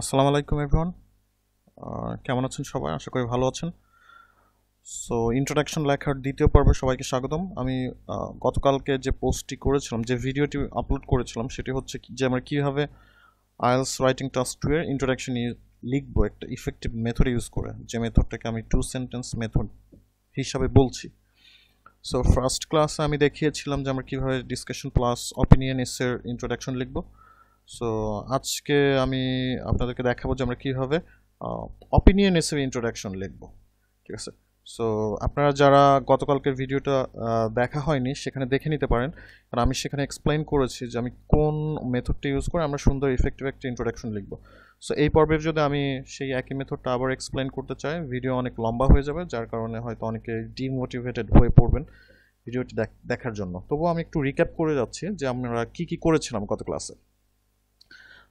আসসালামু আলাইকুম এভরিওয়ান কেমন আছেন সবাই আশা করি ভালো আছেন সো ইন্ট্রোডাকশন লেখার দ্বিতীয় পর্বে সবাইকে স্বাগতম আমি গতকালকে যে পোস্টটি করেছিলাম যে ভিডিওটি আপলোড করেছিলাম সেটি হচ্ছে যে আমার কীভাবে আয়েলস রাইটিং টাস টু এর ইন্ট্রোডাকশন লিখবো একটা ইফেক্টিভ মেথড ইউজ করে যে মেথডটাকে আমি টু সেন্টেন্স মেথড হিসাবে বলছি সো ফার্স্ট ক্লাসে আমি দেখিয়েছিলাম যে আমার কীভাবে ডিসকাশন প্লাস অপিনিয়ন এসের ইন্ট্রোডাকশন লিখবো সো আজকে আমি আপনাদেরকে দেখাবো যে আমরা কীভাবে অপিনিয়ন এসে ইন্ট্রোডাকশন লিখব ঠিক আছে সো আপনারা যারা গতকালকের ভিডিওটা দেখা হয়নি সেখানে দেখে নিতে পারেন কারণ আমি সেখানে এক্সপ্লেন করেছি যে আমি কোন মেথডটা ইউজ করে আমরা সুন্দর ইফেক্টিভ একটা ইন্ট্রোডাকশন লিখব সো এই পর্বের যদি আমি সেই একই মেথডটা আবার এক্সপ্লেন করতে চাই ভিডিও অনেক লম্বা হয়ে যাবে যার কারণে হয়তো অনেকে ডিমোটিভেটেড হয়ে পড়বেন ভিডিওটি দেখার জন্য তবুও আমি একটু রিক্যাপ করে যাচ্ছি যে আমরা কি কি করেছিলাম গত ক্লাসে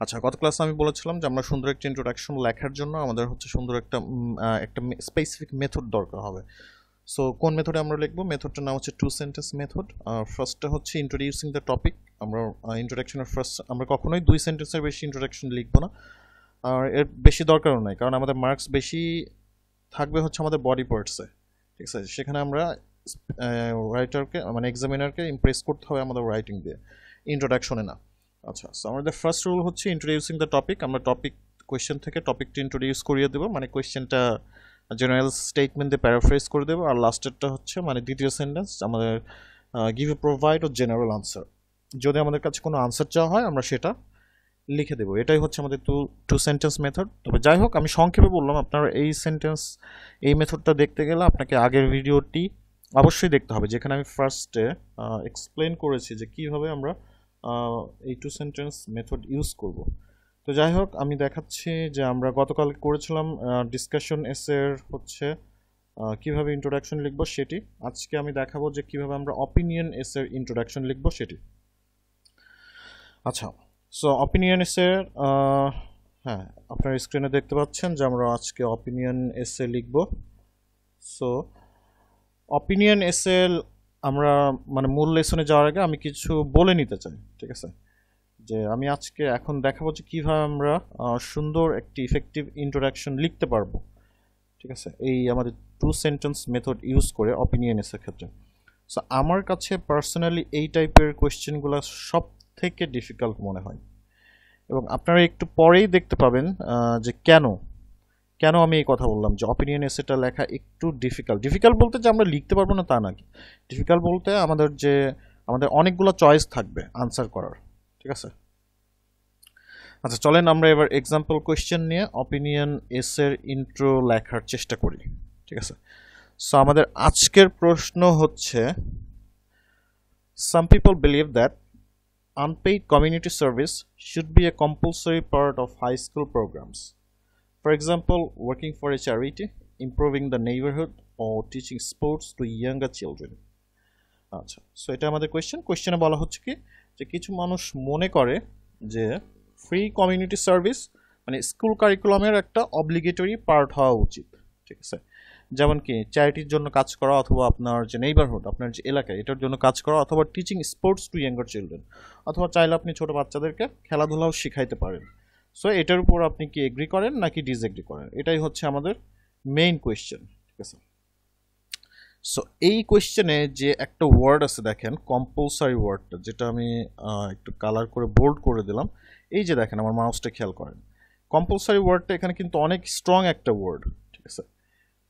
আচ্ছা গত ক্লাসে আমি বলেছিলাম যে আমরা সুন্দর একটা ইন্ট্রোডাকশন লেখার জন্য আমাদের হচ্ছে সুন্দর একটা একটা স্পেসিফিক মেথড দরকার হবে সো কোন মেথডে আমরা লিখবো মেথডটার নাম হচ্ছে টু সেন্টেন্স মেথড ফার্স্টটা হচ্ছে ইন্ট্রোডিউসিং দ্য টপিক আমরা ইন্ট্রোডাকশনের ফার্স্ট আমরা কখনোই দুই সেন্টেন্সের বেশি ইন্ট্রোডাকশন লিখবো না আর এর বেশি দরকারও নেই কারণ আমাদের মার্কস বেশি থাকবে হচ্ছে আমাদের বডি পার্টসে ঠিক আছে সেখানে আমরা রাইটারকে মানে এক্সামিনারকে ইমপ্রেস করতে হবে আমাদের রাইটিং দিয়ে ইন্ট্রোডাকশনে না আচ্ছা সো আমাদের ফার্স্ট রুল হচ্ছে ইন্ট্রোডিউসিং দ্য টপিক আমরা টপিক কোয়েশ্চেন থেকে টপিকটা ইন্ট্রোডিউস করিয়ে দেবো মানে কোয়েশ্চেনটা জেনারেল স্টেটমেন্ট দিয়ে প্যারাফ্রাইজ করে দেবো আর লাস্টেরটা হচ্ছে মানে দ্বিতীয় সেন্টেন্স আমাদের give a provide a general answer যদি আমাদের কাছে কোনো আনসার চাওয়া হয় আমরা সেটা লিখে দেবো এটাই হচ্ছে আমাদের টু টু সেন্টেন্স মেথড তবে যাই হোক আমি সংক্ষেপে বললাম আপনার এই সেন্টেন্স এই মেথডটা দেখতে গেলে আপনাকে আগের ভিডিওটি অবশ্যই দেখতে হবে যেখানে আমি ফার্স্টে এক্সপ্লেন করেছি যে কীভাবে আমরা এই টু সেন্টেন্স মেথড ইউজ করব তো যাই হোক আমি দেখাচ্ছি যে আমরা গতকাল করেছিলাম ডিসকাশন এসের হচ্ছে কিভাবে ইন্ট্রোডাকশন লিখব সেটি আজকে আমি দেখাবো যে কিভাবে আমরা অপিনিয়ন এসের ইন্ট্রোডাকশন লিখব সেটি আচ্ছা সো অপিনিয়ন এসের হ্যাঁ আপনার স্ক্রিনে দেখতে পাচ্ছেন যে আমরা আজকে অপিনিয়ন এসে লিখব সো অপিনিয়ন এসে আমরা মানে মূল লেসনে যাওয়ার আগে আমি কিছু বলে নিতে চাই ঠিক আছে যে আমি আজকে এখন দেখাবো যে কীভাবে আমরা সুন্দর একটি ইফেক্টিভ ইন্ট্রোডাকশন লিখতে পারবো ঠিক আছে এই আমাদের টু সেন্টেন্স মেথড ইউজ করে অপিনিয়নের ক্ষেত্রে সো আমার কাছে পার্সোনালি এই টাইপের কোয়েশ্চেনগুলো সব থেকে ডিফিকাল্ট মনে হয় এবং আপনারা একটু পরেই দেখতে পাবেন যে কেন কেন আমি এই কথা বললাম যে অপিনিয়ন এসেটা লেখা একটু ডিফিকাল্ট ডিফিকাল্ট বলতে যে আমরা লিখতে পারবো না তা নাকি ডিফিকাল্ট বলতে আমাদের যে আমাদের অনেকগুলো চয়েস থাকবে আনসার করার ঠিক আছে আচ্ছা চলেন আমরা এবার এক্সাম্পল কোয়েশ্চেন নিয়ে অপিনিয়ন এসের ইন্ট্রো লেখার চেষ্টা করি ঠিক আছে সো আমাদের আজকের প্রশ্ন হচ্ছে some people believe that unpaid community service should be a compulsory part of high school programs For example, working for a charity, improving the neighborhood or teaching sports to younger children. আচ্ছা so এটা আমাদের question কোয়েশ্চেনে বলা হচ্ছে কি যে কিছু মানুষ মনে করে যে ফ্রি কমিউনিটি সার্ভিস মানে স্কুল কারিকুলামের একটা অব্লিগেটরি পার্ট হওয়া উচিত ঠিক আছে যেমন কি চ্যারিটির জন্য কাজ করা অথবা আপনার যে নেইবারহুড আপনার যে এলাকা এটার জন্য কাজ করা অথবা teaching sports to younger children অথবা চাইলে আপনি ছোটো বাচ্চাদেরকে খেলাধুলাও শেখাইতে পারেন সো এটার উপর আপনি কি এগ্রি করেন নাকি ডিসএগ্রি করেন এটাই হচ্ছে আমাদের মেইন কোয়েশ্চেন ঠিক আছে সো এই কোয়েশ্চেনে যে একটা ওয়ার্ড আছে দেখেন কম্পালসারি ওয়ার্ডটা যেটা আমি একটু কালার করে বোল্ড করে দিলাম এই যে দেখেন আমার মাউসটা খেয়াল করেন কম্পালসারি ওয়ার্ডটা এখানে কিন্তু অনেক স্ট্রং একটা ওয়ার্ড ঠিক আছে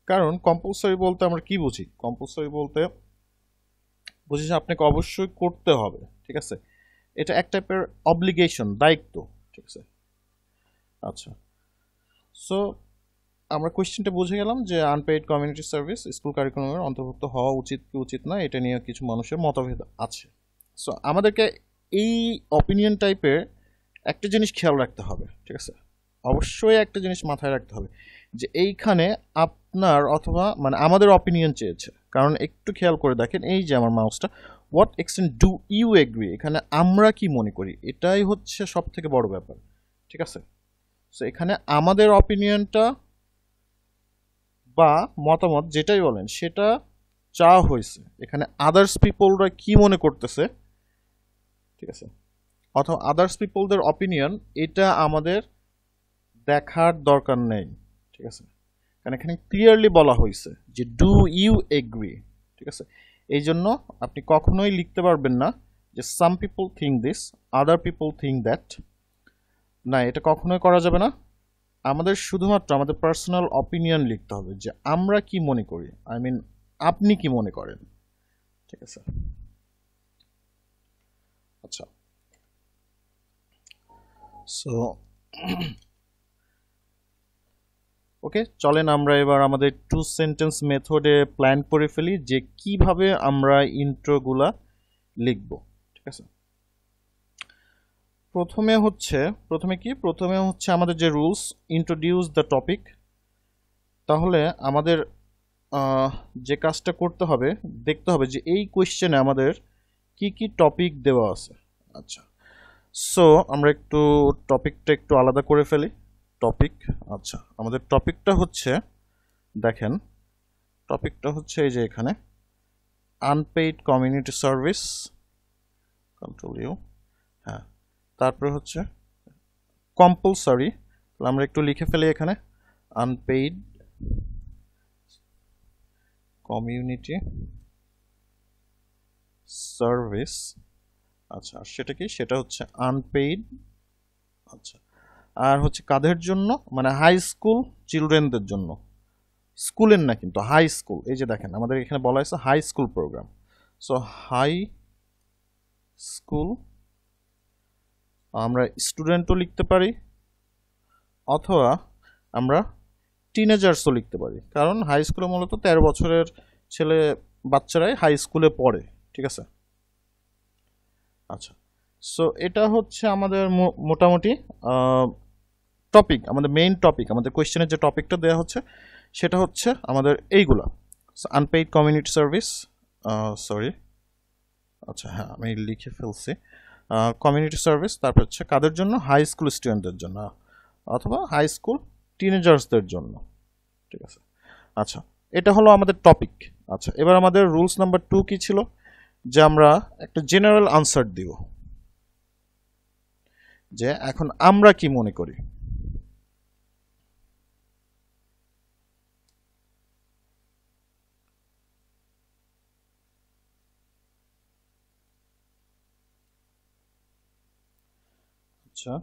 কারণ কম্পালসারি বলতে আমরা কি বুঝি কম্পালসারি বলতে বুঝি আপনাকে অবশ্যই করতে হবে ঠিক আছে এটা এক টাইপের অব্লিগেশন দায়িত্ব ঠিক আছে আচ্ছা সো আমরা কোয়েশ্চেনটা বুঝে গেলাম যে আনপেইড কমিউনিটি সার্ভিস স্কুল কারিকুলামের অন্তর্ভুক্ত হওয়া উচিত কি উচিত না এটা নিয়ে কিছু মানুষের মতভেদ আছে সো আমাদেরকে এই অপিনিয়ন টাইপের একটা জিনিস খেয়াল রাখতে হবে ঠিক আছে অবশ্যই একটা জিনিস মাথায় রাখতে হবে যে এইখানে আপনার অথবা মানে আমাদের অপিনিয়ন চেয়েছে কারণ একটু খেয়াল করে দেখেন এই যে আমার মাউসটা what extent do you agree এখানে আমরা কি মনে করি এটাই হচ্ছে সব থেকে বড় ব্যাপার ঠিক আছে সো এখানে আমাদের অপিনিয়নটা বা মতামত যেটাই বলেন সেটা চাওয়া হয়েছে এখানে আদার্স পিপলরা কি মনে করতেছে ঠিক আছে অথবা আদার্স পিপলদের অপিনিয়ন এটা আমাদের দেখার দরকার নেই ঠিক আছে কারণ এখানে ক্লিয়ারলি বলা হয়েছে যে ডু ইউ এগ্রি ঠিক আছে এই জন্য আপনি কখনোই লিখতে পারবেন না যে some people think this other people think that না এটা কখনোই করা যাবে না আমাদের শুধুমাত্র আমাদের পার্সোনাল অপিনিয়ন লিখতে হবে যে আমরা কি মনে করি আই মিন আপনি কি মনে করেন ঠিক আছে আচ্ছা সো ওকে চলেন আমরা এবার আমাদের টু সেন্টেন্স মেথডে প্ল্যান করে ফেলি যে কিভাবে আমরা ইন্ট্রোগুলা লিখব ঠিক আছে প্রথমে হচ্ছে প্রথমে কি প্রথমে হচ্ছে আমাদের যে রুলস ইন্ট্রোডিউস দ্য টপিক তাহলে আমাদের যে কাজটা করতে হবে দেখতে হবে যে এই কোয়েশ্চেনে আমাদের কি কি টপিক দেওয়া আছে আচ্ছা সো আমরা একটু টপিকটা একটু আলাদা করে ফেলি টপিক আচ্ছা আমাদের টপিকটা হচ্ছে দেখেন টপিকটা হচ্ছে এই যে এখানে unpaid community service control you হ্যাঁ তারপরে হচ্ছে কম্পালসারি আমরা একটু লিখে ফেলি এখানে আনপেইড কমিউনিটি সার্ভিস আচ্ছা সেটা কি সেটা হচ্ছে আনপেইড আচ্ছা আর হচ্ছে কাদের জন্য মানে হাই স্কুল চিলড্রেনদের জন্য স্কুলের না কিন্তু হাই স্কুল এই যে দেখেন আমাদের এখানে বলা হয়েছে high school program so high school আমরা স্টুডেন্টও লিখতে পারি অথবা আমরা টিনেজার্সও লিখতে পারি কারণ হাই স্কুলে মূলত তেরো বছরের ছেলে বাচ্চারাই হাই স্কুলে পড়ে ঠিক আছে আচ্ছা সো এটা হচ্ছে আমাদের মোটামুটি টপিক আমাদের মেইন টপিক আমাদের কোয়েশ্চেনের যে টপিকটা দেওয়া হচ্ছে সেটা হচ্ছে আমাদের এইগুলা আনপেইড কমিউনিটি সার্ভিস সরি আচ্ছা হ্যাঁ আমি লিখে ফেলছি কমিউনিটি সার্ভিস তারপর হচ্ছে কাদের জন্য হাই স্কুল স্টুডেন্টদের জন্য অথবা হাই স্কুল টিনেজার্সদের জন্য ঠিক আছে আচ্ছা এটা হলো আমাদের টপিক আচ্ছা এবার আমাদের রুলস নাম্বার টু কী ছিল যে আমরা একটা জেনারেল আনসার দিব যে এখন আমরা কি মনে করি আচ্ছা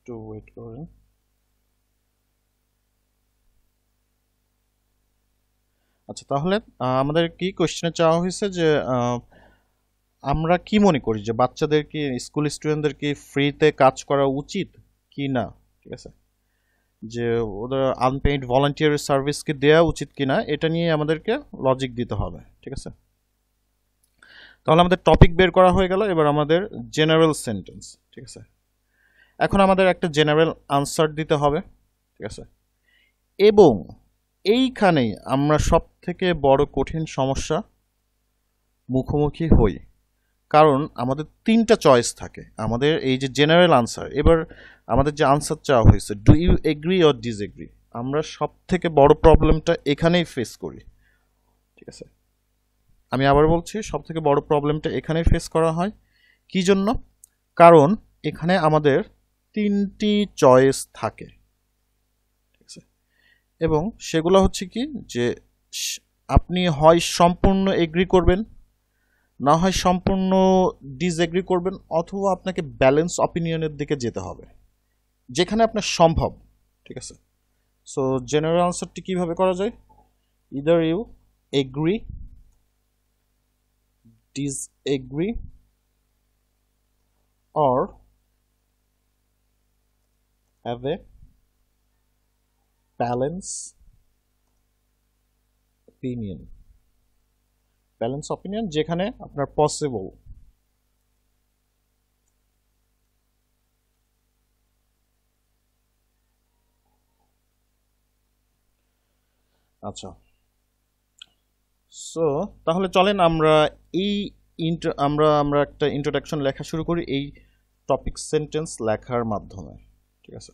একটু ওয়েট করেন আচ্ছা তাহলে আমাদের কি কোশ্চেনে চাওয়া হয়েছে যে আমরা কি মনে করি যে বাচ্চাদের কি স্কুল স্টুডেন্টদের কি ফ্রিতে কাজ করা উচিত কি না ঠিক আছে যে ওদের আনপেইড ভলান্টিয়ার সার্ভিস কি দেওয়া উচিত কি না এটা নিয়ে আমাদেরকে লজিক দিতে হবে ঠিক আছে তাহলে আমাদের টপিক বের করা হয়ে গেল এবার আমাদের জেনারেল সেন্টেন্স ঠিক আছে এখন আমাদের একটা জেনারেল আনসার দিতে হবে ঠিক আছে এবং এইখানেই আমরা সব থেকে বড় কঠিন সমস্যা মুখোমুখি হই কারণ আমাদের তিনটা চয়েস থাকে আমাদের এই যে জেনারেল আনসার এবার আমাদের যে আনসার চাওয়া হয়েছে do you agree or disagree আমরা সব থেকে বড় প্রবলেমটা এখানেই ফেস করি ঠিক আছে আমি আবার বলছি সব থেকে বড় প্রবলেমটা এখানেই ফেস করা হয় কি জন্য কারণ এখানে আমাদের তিনটি চয়েস থাকে ঠিক আছে এবং সেগুলো হচ্ছে কি যে আপনি হয় সম্পূর্ণ এগ্রি করবেন না হয় সম্পূর্ণ ডিসএগ্রি করবেন অথবা আপনাকে ব্যালেন্স অপিনিয়নের দিকে যেতে হবে যেখানে আপনার সম্ভব ঠিক আছে সো জেনারেল আনসারটি কীভাবে করা যায় either you agree agree or avec balance opinion balance opinion যেখানে আপনার পসিবল আচ্ছা সো তাহলে চলেন আমরা এই ইন্টার আমরা আমরা একটা ইন্ট্রোডাকশন লেখা শুরু করি এই টপিক সেন্টেন্স লেখার মাধ্যমে ঠিক আছে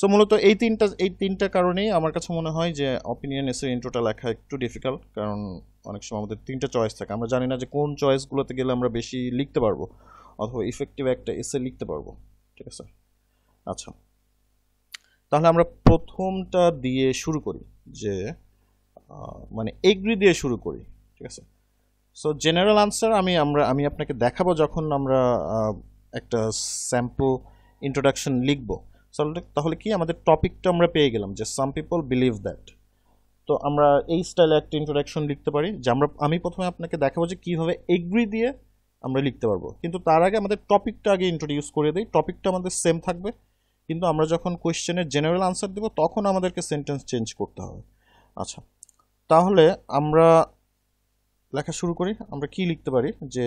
সো মূলত এই তিনটা এই তিনটা কারণেই আমার কাছে মনে হয় যে অপিনিয়ন এসে ইন্ট্রোটা লেখা একটু ডিফিকাল্ট কারণ অনেক সময় আমাদের তিনটা চয়েস থাকে আমরা জানি না যে কোন চয়েসগুলোতে গেলে আমরা বেশি লিখতে পারবো অথবা ইফেক্টিভ একটা এসে লিখতে পারবো ঠিক আছে আচ্ছা তাহলে আমরা প্রথমটা দিয়ে শুরু করি যে মানে এগ্রি দিয়ে শুরু করি ঠিক আছে সো জেনারেল আনসার আমি আমরা আমি আপনাকে দেখাবো যখন আমরা একটা স্যাম্পল ইন্ট্রোডাকশন লিখব তাহলে কি আমাদের টপিকটা আমরা পেয়ে গেলাম যে সাম পিপল বিলিভ দ্যাট তো আমরা এই স্টাইলে একটা ইন্ট্রোডাকশন লিখতে পারি যে আমরা আমি প্রথমে আপনাকে দেখাবো যে কীভাবে এগ্রি দিয়ে আমরা লিখতে পারবো কিন্তু তার আগে আমাদের টপিকটা আগে ইন্ট্রোডিউস করে দিই টপিকটা আমাদের সেম থাকবে কিন্তু আমরা যখন কোয়েশ্চেনের জেনারেল আনসার দেবো তখন আমাদেরকে সেন্টেন্স চেঞ্জ করতে হবে আচ্ছা তাহলে আমরা লেখা শুরু করি আমরা কি লিখতে পারি যে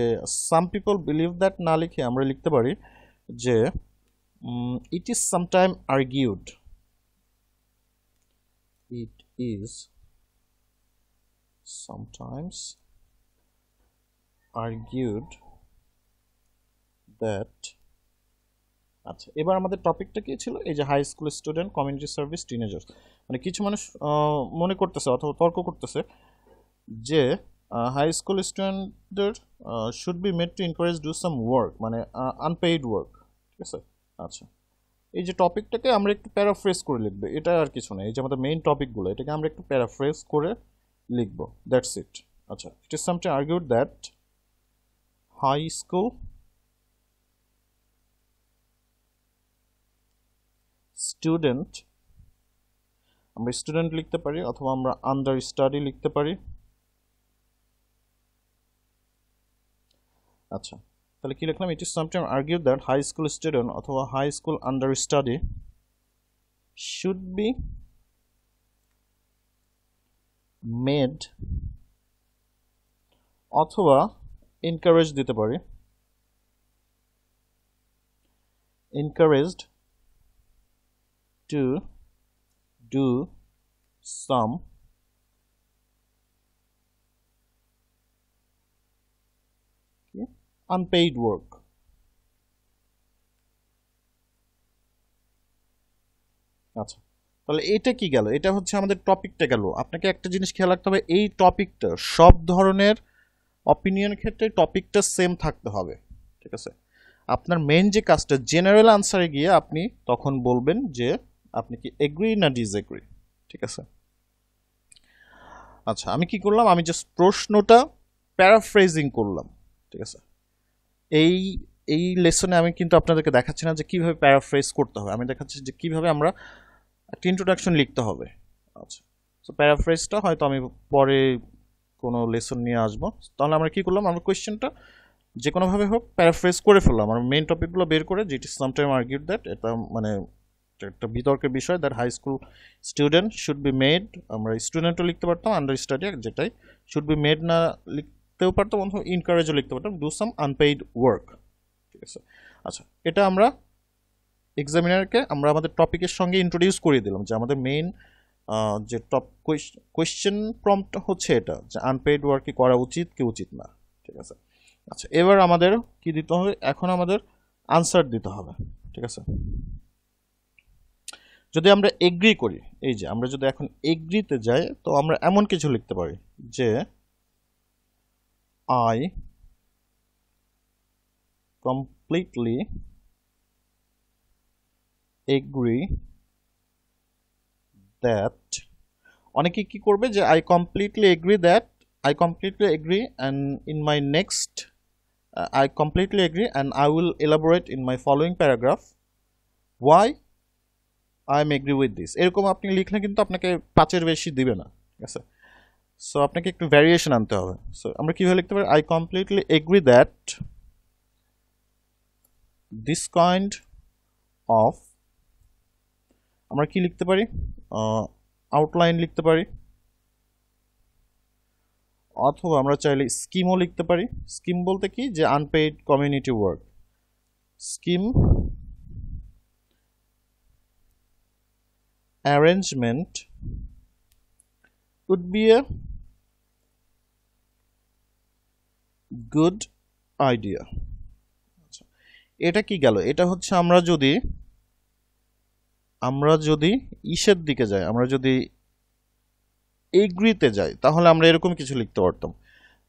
সাম পিপল বিলিভ দ্যাট না লিখে আমরা লিখতে পারি যে Mm, it is sometimes argued it is sometimes argued that আচ্ছা এবার আমাদের টপিকটা কী ছিল এই যে high school student community service teenagers মানে কিছু মানুষ মনে করতেছে অথবা তর্ক করতেছে যে হাই স্কুল স্টুডেন্টদের should be made to encourage do some work মানে আনপেইড ওয়ার্ক ঠিক আছে আচ্ছা এই যে টপিকটাকে আমরা একটু প্যারাফ্রেস করে লিখব এটা আর কিছু না এই যে আমাদের মেইন টপিকগুলো এটাকে আমরা একটু প্যারাফ্রেস করে লিখব দ্যাটস ইট আচ্ছা it is sometime argued that high school student আমরা স্টুডেন্ট লিখতে পারি অথবা আমরা আন্ডার স্টাডি লিখতে পারি আচ্ছা তাহলে কী লিখলাম it is sometime argue that high school student অথবা high school under study should be made অথবা এনকারেজ দিতে পারি encouraged to do some unpaid work. আচ্ছা তাহলে এটা কি গেল এটা হচ্ছে আমাদের টপিকটা গেল আপনাকে একটা জিনিস খেয়াল রাখতে হবে এই টপিকটা সব ধরনের অপিনিয়ন ক্ষেত্রে টপিকটা সেম থাকতে হবে ঠিক আছে আপনার মেন যে কাজটা জেনারেল আনসারে গিয়ে আপনি তখন বলবেন যে আপনি কি এগ্রি না ডিসএগ্রি ঠিক আছে আচ্ছা আমি কি করলাম আমি জাস্ট প্রশ্নটা প্যারাফ্রেজিং করলাম ঠিক আছে এই এই লেসনে আমি কিন্তু আপনাদেরকে দেখাচ্ছি না যে কীভাবে প্যারাফ্রেজ করতে হবে আমি দেখাচ্ছি যে কীভাবে আমরা একটা ইন্ট্রোডাকশন লিখতে হবে আচ্ছা সো প্যারাফ্রেজটা হয়তো আমি পরে কোনো লেসন নিয়ে আসবো তাহলে আমরা কি করলাম আমরা কোয়েশ্চেনটা যে কোনোভাবে হোক প্যারাফ্রেজ করে ফেললাম আমার মেন টপিকগুলো বের করে যেটি সামটাইম আর্গিউড দ্যাট এটা মানে একটা বিতর্কের বিষয় that high school student should be made আমরা স্টুডেন্টও লিখতে পারতাম আন্ডার স্টাডি যেটাই শুড বি মেড না লিখ লিখতেও পারতাম অথবা ইনকারেজও লিখতে পারতাম ডু সাম আনপেইড ওয়ার্ক ঠিক আছে আচ্ছা এটা আমরা এক্সামিনারকে আমরা আমাদের টপিকের সঙ্গে ইন্ট্রোডিউস করিয়ে দিলাম যে আমাদের মেইন যে টপ কোয়েশ্চেন প্রম্পট হচ্ছে এটা যে আনপেইড ওয়ার্ক কি করা উচিত কি উচিত না ঠিক আছে আচ্ছা এবার আমাদের কি দিতে হবে এখন আমাদের আনসার দিতে হবে ঠিক আছে যদি আমরা এগ্রি করি এই যে আমরা যদি এখন এগ্রিতে যাই তো আমরা এমন কিছু লিখতে পারি যে I completely agree that অনেকে কি করবে যে I completely agree that I completely agree and in my next I completely agree and I will elaborate in my following paragraph why I am agree with this এরকম আপনি লিখলে কিন্তু আপনাকে পাঁচের বেশি দিবে না ঠিক আছে সো আপনাকে একটু ভেরিয়েশন আনতে হবে সো আমরা কি ভাবে লিখতে পারি I completely agree that this kind of আমরা কি লিখতে পারি আউটলাইন লিখতে পারি অথ অথবা আমরা চাইলে স্কিমও লিখতে পারি স্কিম বলতে কি যে unpaid community work scheme arrangement could be a good idea এটা কি গেল এটা হচ্ছে আমরা যদি আমরা যদি ইসের দিকে যাই আমরা যদি এগ্রিতে যাই তাহলে আমরা এরকম কিছু লিখতে পারতাম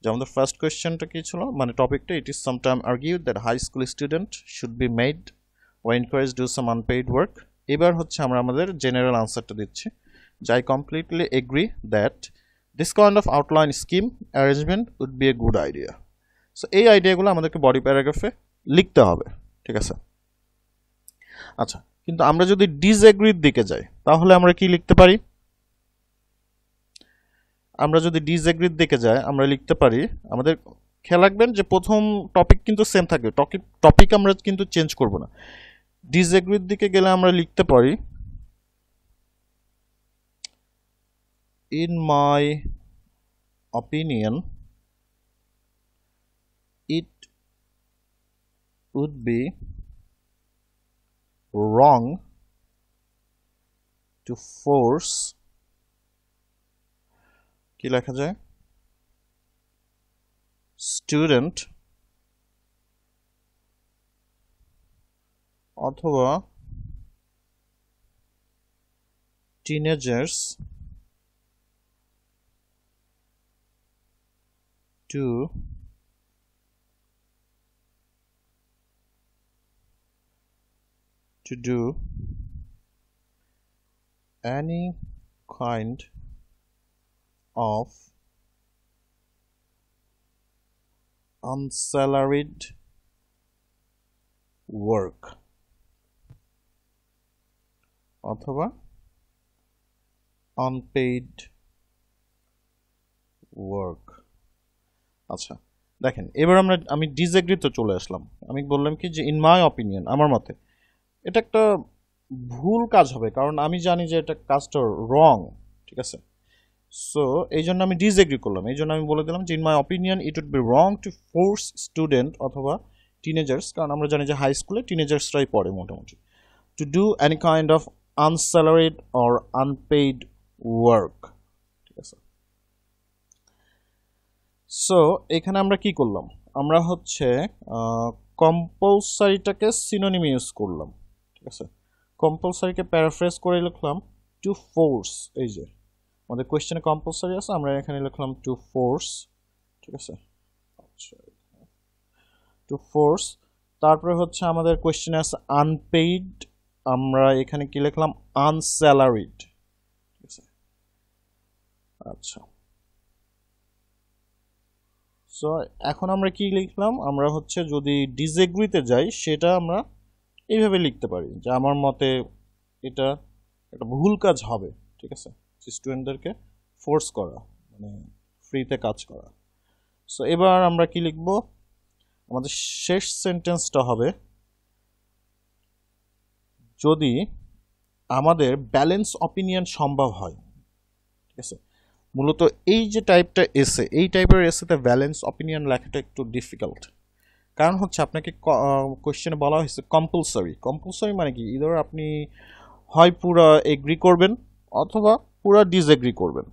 যে আমাদের ফার্স্ট কোয়েশ্চেনটা কী ছিল মানে টপিকটা it is sometime argue that high school student should be made ও encourage do some unpaid work এবার হচ্ছে আমরা আমাদের জেনারেল আনসারটা দিচ্ছি যে I completely agree that this kind of outline scheme arrangement would be a good idea so এই আইডিয়াগুলো আমাদেরকে বডি প্যারাগ্রাফে লিখতে হবে ঠিক আছে আচ্ছা কিন্তু আমরা যদি ডিসএগ্রির দিকে যাই তাহলে আমরা কি লিখতে পারি আমরা যদি ডিসএগ্রির দিকে যাই আমরা লিখতে পারি আমাদের খেয়াল রাখবেন যে প্রথম টপিক কিন্তু সেম থাকবে টপিক টপিক আমরা কিন্তু চেঞ্জ করব না ডিসএগ্রির দিকে গেলে আমরা লিখতে পারি in my opinion would be wrong to force কি লেখা যায় স্টুডেন্ট অথবা teenagers to to do any kind of unsalaried work অথবা unpaid work আচ্ছা দেখেন এবার আমরা আমি তো চলে আসলাম আমি বললাম কি যে ইন মাই অপিনিয়ন আমার মতে এটা একটা ভুল কাজ হবে কারণ আমি জানি যে এটা কাজটা রং ঠিক আছে সো এই জন্য আমি ডিসএগ্রি করলাম এই জন্য আমি বলে দিলাম যে in my opinion it would be wrong to force student অথবা টিনেজার্স কারণ আমরা জানি যে হাই স্কুলে টিনেজার্সরাই পড়ে মোটামুটি to do any kind of unsalaried or unpaid work ঠিক আছে সো এখানে আমরা কি করলাম আমরা হচ্ছে কম্পালসারিটাকে সিনোনিম ইউজ করলাম আছে কম্পালসারিকে প্যারাফ্রেজ করে লিখলাম টু ফোর্স এই যে আমাদের কোয়েশ্চেনে কম্পালসারি আছে আমরা এখানে লিখলাম টু ফোর্স ঠিক আছে আচ্ছা টু ফোর্স তারপরে হচ্ছে আমাদের কোয়েশ্চেনে আছে আনপেইড আমরা এখানে কি লিখলাম আনস্যালারিড ঠিক আছে আচ্ছা সো এখন আমরা কি লিখলাম আমরা হচ্ছে যদি ডিজেগ্রিতে যাই সেটা আমরা এইভাবে লিখতে পারি যে আমার মতে এটা একটা ভুল কাজ হবে ঠিক আছে স্টুডেন্টদেরকে ফোর্স করা মানে ফ্রিতে কাজ করা সো এবার আমরা কি লিখব আমাদের শেষ সেন্টেন্সটা হবে যদি আমাদের ব্যালেন্স অপিনিয়ন সম্ভব হয় ঠিক আছে মূলত এই যে টাইপটা এসে এই টাইপের এসেতে ব্যালেন্স অপিনিয়ন লেখাটা একটু ডিফিকাল্ট কারণ হচ্ছে আপনাকে কোয়েশ্চেনে বলা হয়েছে কম্পালসারি কম্পালসারি মানে কি ইদার আপনি হয় পুরো এগ্রি করবেন অথবা পুরো ডিসএগ্রি করবেন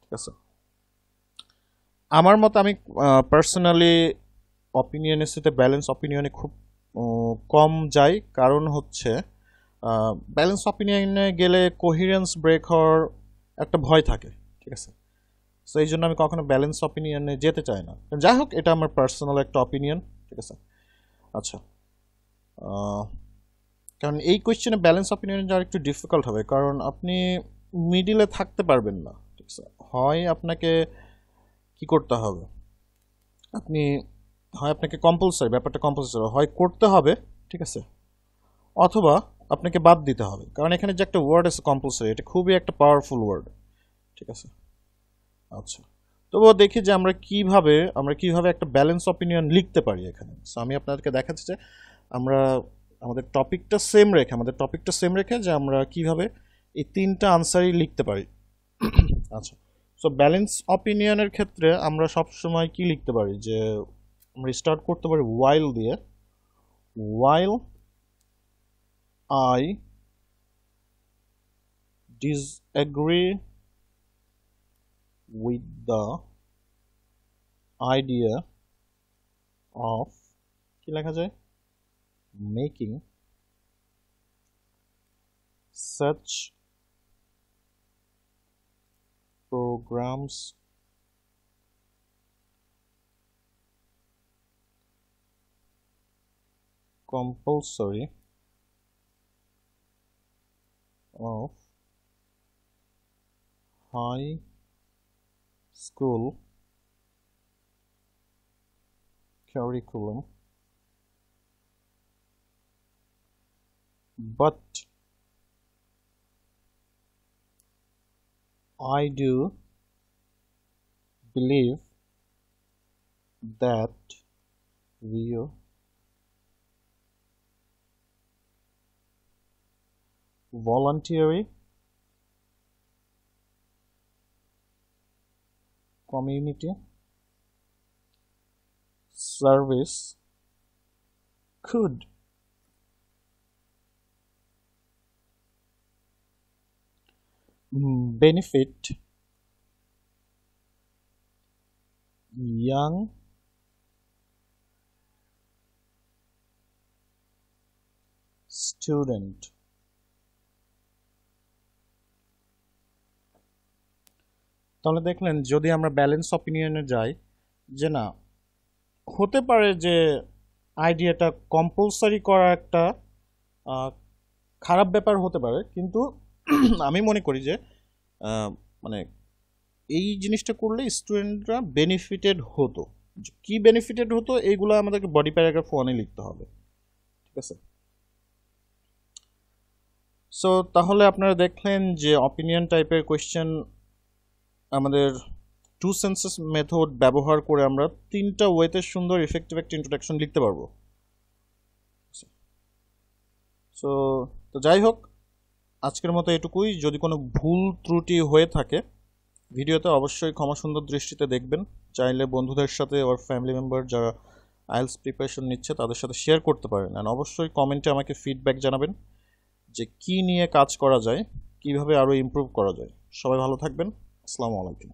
ঠিক আছে আমার মতে আমি পার্সোনালি অপিনিয়নের সাথে ব্যালেন্স অপিনিয়নে খুব কম যাই কারণ হচ্ছে ব্যালেন্স অপিনিয়নে গেলে কোহিরেন্স ব্রেক হওয়ার একটা ভয় থাকে ঠিক আছে সো এই জন্য আমি কখনো ব্যালেন্স অপিনিয়নে যেতে চাই না যাই হোক এটা আমার পার্সোনাল একটা অপিনিয়ন ঠিক আছে আচ্ছা কারণ এই কোয়েশ্চেনে ব্যালেন্স অপিনিয়ন যাওয়ার একটু ডিফিকাল্ট হবে কারণ আপনি মিডিলে থাকতে পারবেন না ঠিক আছে হয় আপনাকে কি করতে হবে আপনি হয় আপনাকে কম্পালসারি ব্যাপারটা কম্পালসারি হয় করতে হবে ঠিক আছে অথবা আপনাকে বাদ দিতে হবে কারণ এখানে যে একটা ওয়ার্ড আছে কম্পালসারি এটা খুবই একটা পাওয়ারফুল ওয়ার্ড ঠিক আছে আচ্ছা তবুও দেখি যে আমরা কিভাবে আমরা কিভাবে একটা ব্যালেন্স অপিনিয়ন লিখতে পারি এখানে সো আমি আপনাদেরকে দেখাচ্ছি যে আমরা আমাদের টপিকটা সেম রেখে আমাদের টপিকটা সেম রেখে যে আমরা কিভাবে এই তিনটা আনসারই লিখতে পারি আচ্ছা সো ব্যালেন্স অপিনিয়নের ক্ষেত্রে আমরা সব সময় কি লিখতে পারি যে আমরা স্টার্ট করতে পারি ওয়াইল দিয়ে I disagree with the idea of making such programs compulsory of high school curriculum but I do believe that are voluntary community service could benefit young student তাহলে দেখলেন যদি আমরা ব্যালেন্স অপিনিয়নে যাই যে না হতে পারে যে আইডিয়াটা কম্পালসারি করা একটা খারাপ ব্যাপার হতে পারে কিন্তু আমি মনে করি যে মানে এই জিনিসটা করলে স্টুডেন্টরা বেনিফিটেড হতো কি বেনিফিটেড হতো এইগুলো আমাদেরকে বডি প্যারাগ্রাফ ওয়ানে লিখতে হবে ঠিক আছে সো তাহলে আপনারা দেখলেন যে অপিনিয়ন টাইপের কোয়েশ্চেন আমাদের টু সেন্সেস মেথড ব্যবহার করে আমরা তিনটা ওয়েতে সুন্দর ইফেক্টিভ একটা ইন্ট্রোডাকশন লিখতে পারবো সো তো যাই হোক আজকের মতো এটুকুই যদি কোনো ভুল ত্রুটি হয়ে থাকে ভিডিওতে অবশ্যই ক্ষমা সুন্দর দৃষ্টিতে দেখবেন চাইলে বন্ধুদের সাথে ওর ফ্যামিলি মেম্বার যারা আইলস প্রিপারেশন নিচ্ছে তাদের সাথে শেয়ার করতে পারেন অ্যান্ড অবশ্যই কমেন্টে আমাকে ফিডব্যাক জানাবেন যে কি নিয়ে কাজ করা যায় কিভাবে আরও ইম্প্রুভ করা যায় সবাই ভালো থাকবেন আসসালামু আলাইকুম